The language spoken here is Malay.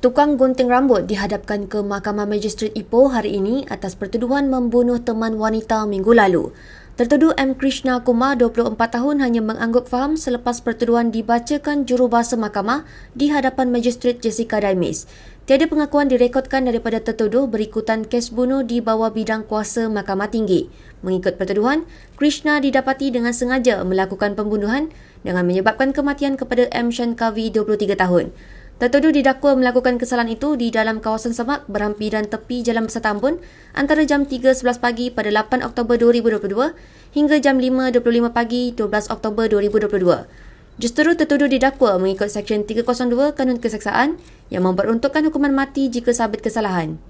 Tukang gunting rambut dihadapkan ke Mahkamah Magistrate Ipoh hari ini atas pertuduhan membunuh teman wanita minggu lalu. Tertuduh M. Krishna Kumar, 24 tahun, hanya mengangguk faham selepas pertuduhan dibacakan jurubahasa mahkamah di hadapan Magistrat Jessica Daimis. Tiada pengakuan direkodkan daripada tertuduh berikutan kes bunuh di bawah bidang kuasa mahkamah tinggi. Mengikut pertuduhan, Krishna didapati dengan sengaja melakukan pembunuhan dengan menyebabkan kematian kepada M. Shankavi, 23 tahun. Tertuduh didakwa melakukan kesalahan itu di dalam kawasan semak berhampiran tepi Jalan Besar Tambun antara jam 3.11 pagi pada 8 Oktober 2022 hingga jam 5.25 pagi 12 Oktober 2022. Justeru tertuduh didakwa mengikut Seksyen 302 Kanun Keseksaan yang memperuntukkan hukuman mati jika sabit kesalahan.